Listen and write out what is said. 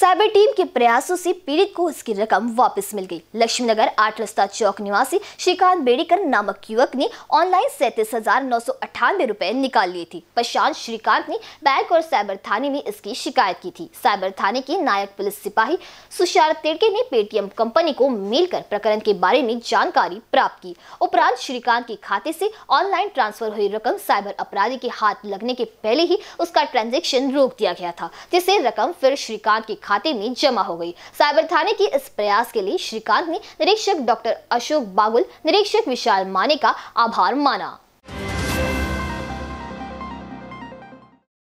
cyber team के प्रयासों से पीड़ित को उसकी रकम वापस मिल गई लक्ष्मीनगर आठ रस्ता चौक निवासी श्रीकांत बेड़ीकर नामक युवक ने ऑनलाइन सैतीस हजार नौ सौ अठानवे रूपए निकाल लिए थी पश्चात श्रीकांत ने बैंक और साइबर थाने में इसकी शिकायत की थी साइबर थाने के नायक पुलिस सिपाही सुशार तेड़के ने पेटीएम कंपनी को मेल कर प्रकरण के बारे में जानकारी प्राप्त की उपरांत श्रीकांत के खाते से ऑनलाइन ट्रांसफर हुई रकम साइबर अपराधी के हाथ लगने के पहले ही उसका ट्रांजेक्शन रोक दिया गया था जिसे रकम फिर श्रीकांत के खाते में जमा हो गई साइबर थाने के इस प्रयास के लिए श्रीकांत ने निरीक्षक डॉक्टर अशोक बागुल निरीक्षक विशाल माने का आभार माना